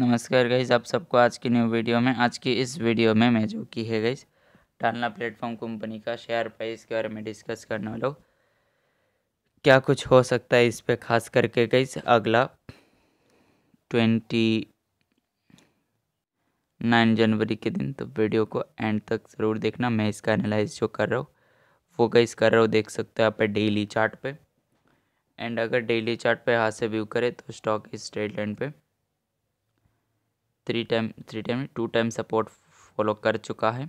नमस्कार गईस आप सबको आज की न्यू वीडियो में आज की इस वीडियो में मैं जो की है गई टालना प्लेटफॉर्म कंपनी का शेयर प्राइस के बारे में डिस्कस करने वाला हूँ क्या कुछ हो सकता है इस पर खास करके गईस अगला ट्वेंटी नाइन जनवरी के दिन तो वीडियो को एंड तक ज़रूर देखना मैं इसका एनालाइज जो कर रहा हूँ वो गईस कर रहा हूँ देख सकते हो आप डेली चार्ट एंड अगर डेली चार्ट हाथ से व्यू करें तो स्टॉक इस ट्रेड लाइन पे three time three time two time support follow कर चुका है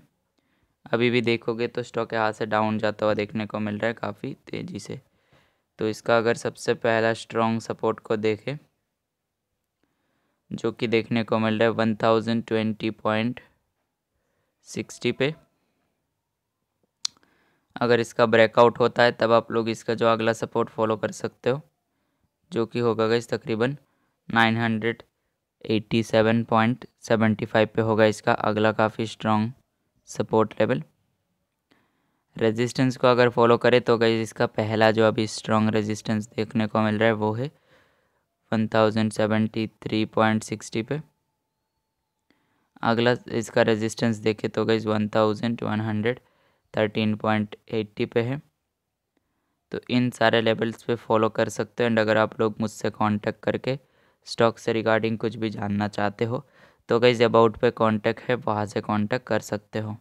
अभी भी देखोगे तो स्टॉक यहाँ से डाउन जाता हुआ देखने को मिल रहा है काफ़ी तेज़ी से तो इसका अगर सबसे पहला स्ट्रॉन्ग सपोर्ट को देखें जो कि देखने को मिल रहा है one thousand twenty point sixty पे अगर इसका ब्रेकआउट होता है तब आप लोग इसका जो अगला सपोर्ट फॉलो कर सकते हो जो कि होगा गई तकरीबन nine hundred eighty seven point seventy five पे होगा इसका अगला काफ़ी स्ट्रॉन्ग सपोर्ट लेवल रेजिस्टेंस को अगर फॉलो करें तो गई इसका पहला जो अभी स्ट्रॉन्ग रेजिस्टेंस देखने को मिल रहा है वो है one thousand seventy three point sixty पे अगला इसका रेजिस्टेंस देखें तो गई one thousand one hundred thirteen point eighty पे है तो इन सारे लेवल्स पे फॉलो कर सकते हैं एंड अगर आप लोग मुझसे कांटेक्ट करके स्टॉक से रिगार्डिंग कुछ भी जानना चाहते हो तो गईज़ अबाउट पे कांटेक्ट है वहाँ से कांटेक्ट कर सकते हो